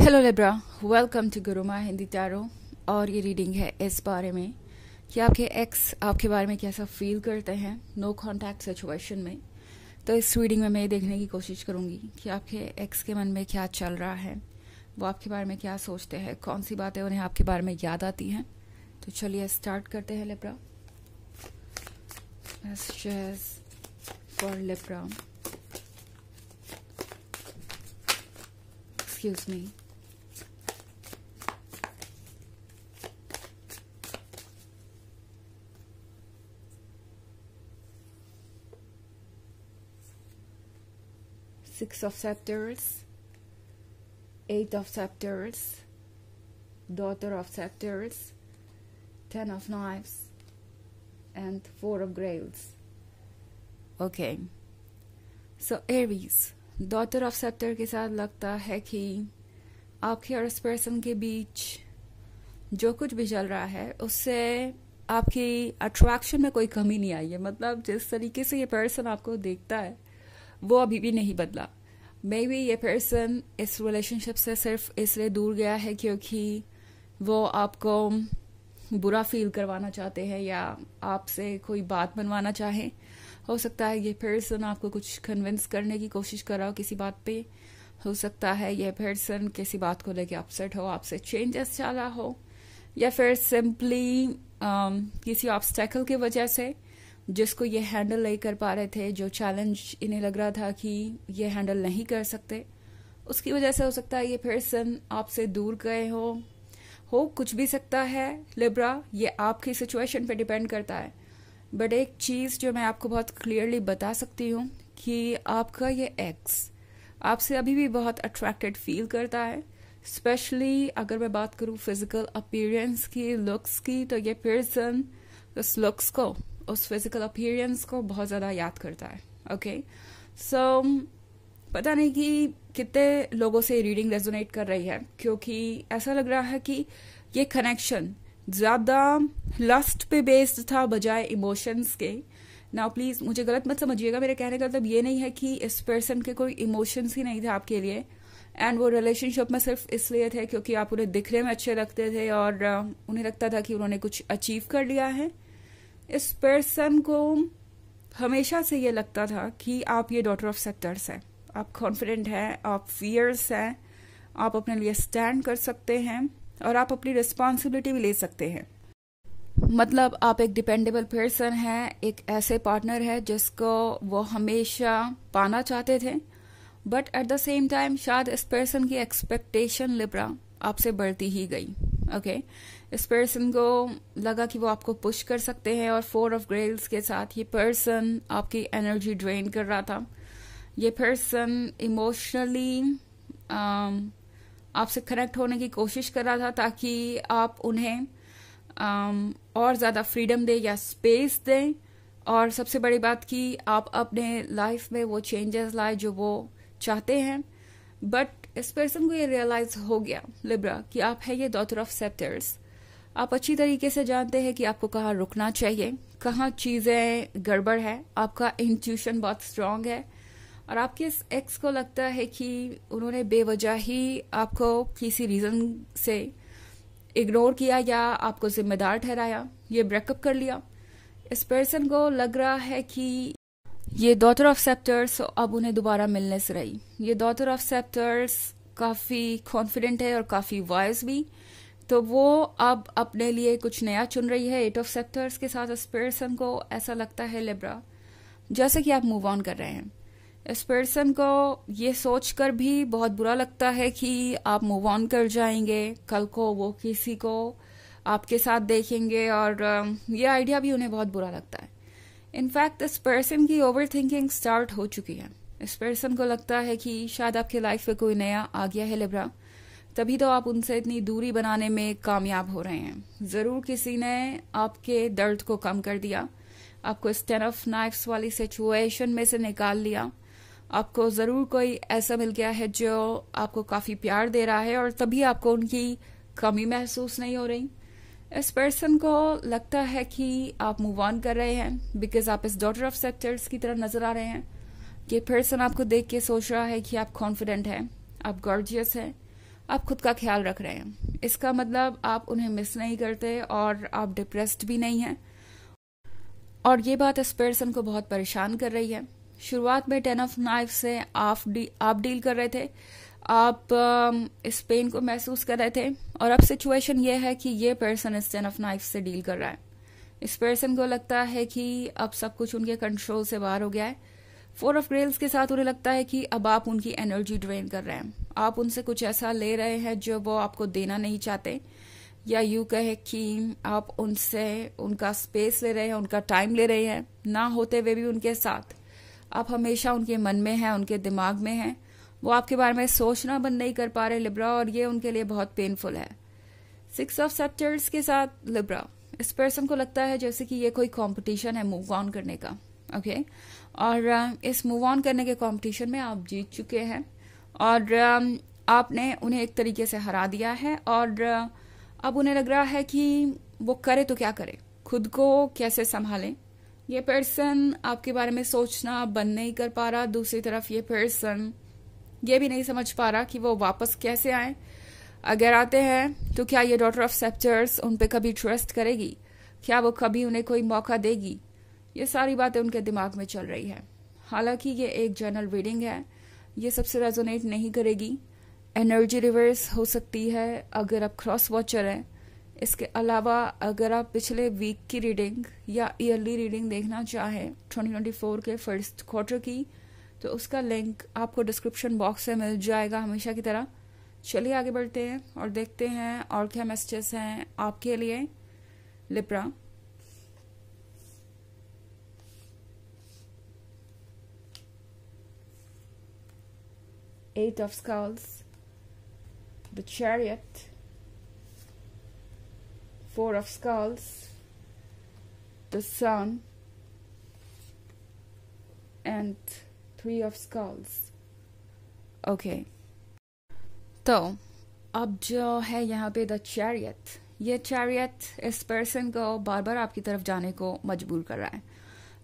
Hello Libra welcome to Guruma Hindi tarot और ये reading है इस बारे में कि आपके एक्स आपके बारे में कैसा फील करते हैं नो कॉन्टैक्ट सिचुएशन में तो इस रीडिंग में मैं ये देखने की कोशिश करूँगी कि आपके एक्स के मन में क्या चल रहा है वो आपके बारे में क्या सोचते हैं कौन सी बातें उन्हें आपके बारे में याद आती हैं तो चलिए स्टार्ट करते हैं Libra for Libra excuse me six of scepters eight of scepters daughter of scepters ten of knives and four of grails okay so aries daughter of scepter के साथ लगता है कि आपके और उस पर्सन के बीच जो कुछ भी चल रहा है उससे आपकी अट्रैक्शन में कोई कमी नहीं आई है मतलब जिस तरीके से ये पर्सन आपको देखता है वो अभी भी नहीं बदला मे बी ये पर्सन इस रिलेशनशिप से सिर्फ इसलिए दूर गया है क्योंकि वो आपको बुरा फील करवाना चाहते हैं या आपसे कोई बात बनवाना चाहे हो सकता है ये पर्सन आपको कुछ कन्विंस करने की कोशिश कर रहा हो किसी बात पे हो सकता है ये पर्सन किसी बात को लेके अपसेट हो आपसे चेंजेस चाह रहा हो या फिर सिंपली um, किसी ऑब्स्टेकल की वजह से जिसको ये हैंडल नहीं कर पा रहे थे जो चैलेंज इन्हें लग रहा था कि ये हैंडल नहीं कर सकते उसकी वजह से हो सकता है ये पर्सन आपसे दूर गए हो हो कुछ भी सकता है लिब्रा ये आपकी सिचुएशन पे डिपेंड करता है बट एक चीज़ जो मैं आपको बहुत क्लियरली बता सकती हूँ कि आपका ये एक्स आपसे अभी भी बहुत अट्रैक्टेड फील करता है स्पेशली अगर मैं बात करूँ फिजिकल अपीयरेंस की लुक्स की तो ये पर्सन उस लुक्स को उस फिजिकल अपीयरेंस को बहुत ज़्यादा याद करता है ओके सो पता नहीं कि कितने लोगों से रीडिंग रेजोनेट कर रही है क्योंकि ऐसा लग रहा है कि ये कनेक्शन ज़्यादा लस्ट पे बेस्ड था बजाय इमोशंस के ना प्लीज़ मुझे गलत मत समझिएगा मेरे कहने का मतलब ये नहीं है कि इस पर्सन के कोई इमोशंस ही नहीं थे आपके लिए एंड वो रिलेशनशिप में सिर्फ इसलिए थे क्योंकि आप उन्हें दिखने में अच्छे लगते थे और uh, उन्हें लगता था कि उन्होंने कुछ अचीव कर लिया है इस पर्सन को हमेशा से ये लगता था कि आप ये डॉटर ऑफ सेक्टर्स हैं आप कॉन्फिडेंट हैं आप फियर्स हैं आप अपने लिए स्टैंड कर सकते हैं और आप अपनी रिस्पॉन्सिबिलिटी भी ले सकते हैं मतलब आप एक डिपेंडेबल पर्सन हैं एक ऐसे पार्टनर है जिसको वो हमेशा पाना चाहते थे but at the same time शायद इस पर्सन की एक्सपेक्टेशन लिब्रा आपसे बढ़ती ही गई ओके इस पर्सन को लगा कि वो आपको पुश कर सकते हैं और फोर ऑफ ग्रेल्स के साथ ये पर्सन आपकी एनर्जी ड्रेन कर रहा था ये पर्सन इमोशनली um, आपसे कनेक्ट होने की कोशिश कर रहा था ताकि आप उन्हें um, और ज़्यादा फ्रीडम दें या स्पेस दें और सबसे बड़ी बात कि आप अपने लाइफ में वो चेंजेस लाए जो वो चाहते हैं बट इस पर्सन को ये रियलाइज हो गया लिब्रा कि आप है ये डॉटर ऑफ सेप्टर्स आप अच्छी तरीके से जानते हैं कि आपको कहाँ रुकना चाहिए कहाँ चीज़ें गड़बड़ है आपका इंट्यूशन बहुत स्ट्रांग है और आपके इस एक्स को लगता है कि उन्होंने बेवजह ही आपको किसी रीज़न से इग्नोर किया या आपको जिम्मेदार ठहराया ये ब्रेकअप कर लिया इस पर्सन को लग रहा है कि ये डॉटर ऑफ सेप्टर्स अब उन्हें दोबारा मिलने से रही ये डॉटर ऑफ सेप्टर्स काफ़ी कॉन्फिडेंट है और काफ़ी वाइज भी तो वो अब अपने लिए कुछ नया चुन रही है एट ऑफ सेप्टर्स के साथ इस पर्सन को ऐसा लगता है लेब्रा जैसे कि आप मूव ऑन कर रहे हैं इस पर्सन को ये सोच कर भी बहुत बुरा लगता है कि आप मूव ऑन कर जाएंगे कल को वो किसी को आपके साथ देखेंगे और um, ये आइडिया भी उन्हें बहुत बुरा लगता है इनफैक्ट इस पर्सन की ओवर थिंकिंग स्टार्ट हो चुकी है इस पर्सन को लगता है कि शायद आपकी लाइफ में कोई नया आ गया है लिब्रा तभी तो आप उनसे इतनी दूरी बनाने में कामयाब हो रहे हैं ज़रूर किसी ने आपके दर्द को कम कर दिया आपको इस ऑफ नाइफ्स वाली सिचुएशन में से निकाल लिया आपको ज़रूर कोई ऐसा मिल गया है जो आपको काफ़ी प्यार दे रहा है और तभी आपको उनकी कमी महसूस नहीं हो रही इस पर्सन को लगता है कि आप मूव ऑन कर रहे हैं बिकॉज आप इस डॉटर ऑफ सेक्टर्स की तरह नजर आ रहे हैं ये पर्सन आपको देख के सोच रहा है कि आप कॉन्फिडेंट हैं आप गॉर्जियस हैं आप खुद का ख्याल रख रहे हैं इसका मतलब आप उन्हें मिस नहीं करते और आप डिप्रेस्ड भी नहीं हैं और ये बात इस पर्सन को बहुत परेशान कर रही है शुरुआत में टेन ऑफ नाइफ से आप डी आप डील कर रहे थे आप um, इस पेन को महसूस कर रहे थे और अब सिचुएशन ये है कि ये पर्सन इस टेन ऑफ नाइफ से डील कर रहा है इस पर्सन को लगता है कि अब सब कुछ उनके कंट्रोल से बाहर हो गया है फोर ऑफ ग्रेल्स के साथ उन्हें लगता है कि अब आप उनकी एनर्जी ड्रेन कर रहे हैं आप उनसे कुछ ऐसा ले रहे हैं जो वो आपको देना नहीं चाहते या यू कहे कि आप उनसे उनका स्पेस ले रहे हैं उनका टाइम ले रहे हैं ना होते हुए भी उनके साथ आप हमेशा उनके मन में हैं उनके दिमाग में हैं वो आपके बारे में सोचना बंद नहीं कर पा रहे लिब्रा और ये उनके लिए बहुत पेनफुल है सिक्स ऑफ सेप्टर्स के साथ लिब्रा इस पर्सन को लगता है जैसे कि ये कोई कंपटीशन है मूव ऑन करने का ओके और uh, इस मूव ऑन करने के कंपटीशन में आप जीत चुके हैं और um, आपने उन्हें एक तरीके से हरा दिया है और uh, अब उन्हें लग रहा है कि वो करे तो क्या करे खुद को कैसे संभालें ये पर्सन आपके बारे में सोचना बंद नहीं कर पा रहा दूसरी तरफ ये पर्सन ये भी नहीं समझ पा रहा कि वो वापस कैसे आए अगर आते हैं तो क्या ये डॉटर ऑफ सेप्चर्स उन पर कभी ट्रस्ट करेगी क्या वो कभी उन्हें कोई मौका देगी ये सारी बातें उनके दिमाग में चल रही है हालांकि ये एक जनरल रीडिंग है ये सबसे रेजोनेट नहीं करेगी एनर्जी रिवर्स हो सकती है अगर आप क्रॉस वॉचर हैं इसके अलावा अगर आप पिछले वीक की रीडिंग या ईयरली रीडिंग देखना चाहें 2024 के फर्स्ट क्वार्टर की तो उसका लिंक आपको डिस्क्रिप्शन बॉक्स में मिल जाएगा हमेशा की तरह चलिए आगे बढ़ते हैं और देखते हैं और क्या मैसेजेस हैं आपके लिए Libra eight of skulls the chariot four of skulls the sun and Three of Skulls. Okay तो अब जो है यहाँ पे द चैरियत ये चैरियत इस पर्सन को बार बार आपकी तरफ जाने को मजबूर कर रहा है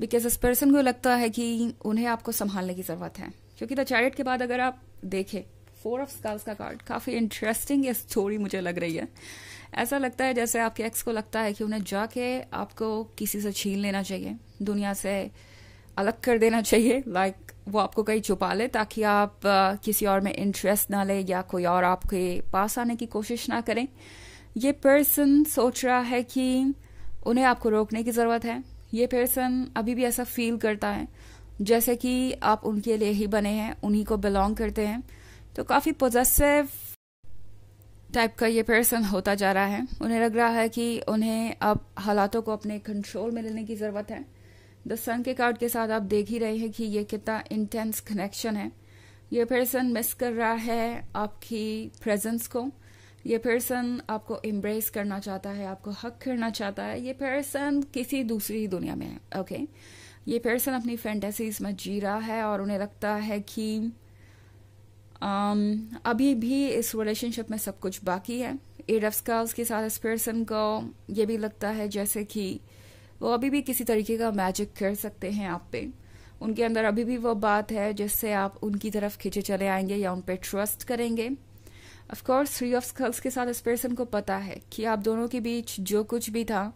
बिकॉज इस पर्सन को लगता है कि उन्हें आपको संभालने की ज़रूरत है क्योंकि द चैरियट के बाद अगर आप देखें फोर ऑफ स्कॉल्स का कार्ड काफ़ी इंटरेस्टिंग ये स्टोरी मुझे लग रही है ऐसा लगता है जैसे आपके एक्स को लगता है कि उन्हें जाके आपको किसी से छीन लेना चाहिए दुनिया से अलग कर देना चाहिए लाइक like, वो आपको कहीं छुपा ले ताकि आप आ, किसी और में इंटरेस्ट ना ले या कोई और आपके पास आने की कोशिश ना करें ये पर्सन सोच रहा है कि उन्हें आपको रोकने की ज़रूरत है ये पर्सन अभी भी ऐसा फील करता है जैसे कि आप उनके लिए ही बने हैं उन्हीं को बिलोंग करते हैं तो काफ़ी पोजेसिव टाइप का ये पर्सन होता जा रहा है उन्हें लग रहा है कि उन्हें अब हालातों को अपने कंट्रोल में लेने की ज़रूरत है द सन के कार्ड के साथ आप देख ही रहे हैं कि ये कितना इंटेंस कनेक्शन है ये पर्सन मिस कर रहा है आपकी प्रेजेंस को ये पर्सन आपको एम्ब्रेस करना चाहता है आपको हक करना चाहता है ये पर्सन किसी दूसरी दुनिया में है ओके okay? ये पर्सन अपनी फैंटेसीज में जी रहा है और उन्हें लगता है कि um, अभी भी इस रिलेशनशिप में सब कुछ बाकी है एड ऑफ स्कल्स के साथ इस पर्सन को ये भी लगता है जैसे कि वो अभी भी किसी तरीके का मैजिक कर सकते हैं आप पे उनके अंदर अभी भी वो बात है जिससे आप उनकी तरफ खींचे चले आएंगे या उन पर ट्रस्ट करेंगे ऑफकोर्स थ्री ऑफ स्कल्स के साथ इस पर्सन को पता है कि आप दोनों के बीच जो कुछ भी था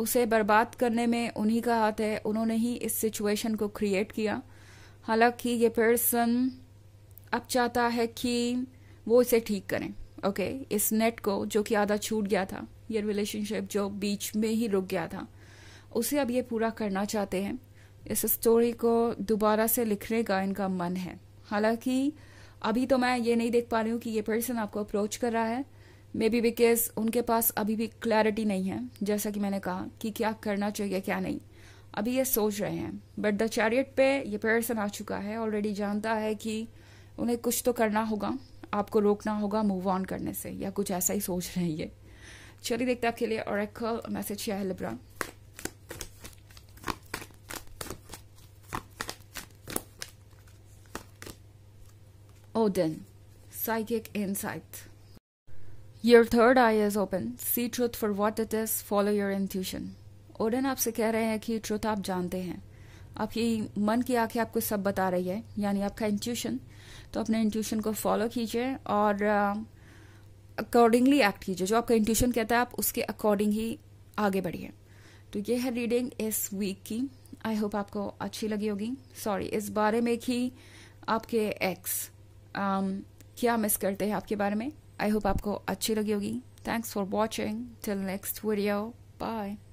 उसे बर्बाद करने में उन्हीं का हाथ है उन्होंने ही इस सिचुएशन को क्रिएट किया हालांकि ये पर्सन अब चाहता है कि वो इसे ठीक करें ओके okay? इस नेट को जो कि आधा छूट गया था ये रिलेशनशिप जो बीच में ही रुक गया था उसे अब ये पूरा करना चाहते हैं इस स्टोरी को दोबारा से लिखने का इनका मन है हालांकि अभी तो मैं ये नहीं देख पा रही हूँ कि ये पर्सन आपको अप्रोच कर रहा है मे बी बिकॉज उनके पास अभी भी क्लैरिटी नहीं है जैसा कि मैंने कहा कि क्या करना चाहिए क्या नहीं अभी ये सोच रहे हैं बट द चैरियट पे ये पर्सन आ चुका है ऑलरेडी जानता है कि उन्हें कुछ तो करना होगा आपको रोकना होगा मूव ऑन करने से या कुछ ऐसा ही सोच रहे हैं ये चलिए देखते हैं आपके लिए और मैसेज है Libra Odin, Psychic Insight. Your third eye is open see truth for what it is follow your intuition Odin आपसे कह रहे हैं कि ट्रुथ आप जानते हैं आपकी मन की आंखें आपको सब बता रही है यानी आपका इंट्यूशन तो अपने इंट्यूशन को फॉलो कीजिए और अकॉर्डिंगली uh, एक्ट कीजिए जो आपका इंट्यूशन कहता है आप उसके अकॉर्डिंग ही आगे बढ़िए तो ये है रीडिंग इस वीक की आई होप आपको अच्छी लगी होगी सॉरी इस बारे में कि आपके एक्स um, क्या मिस करते हैं आपके बारे में आई होप आपको अच्छी लगी होगी thanks for watching till next video bye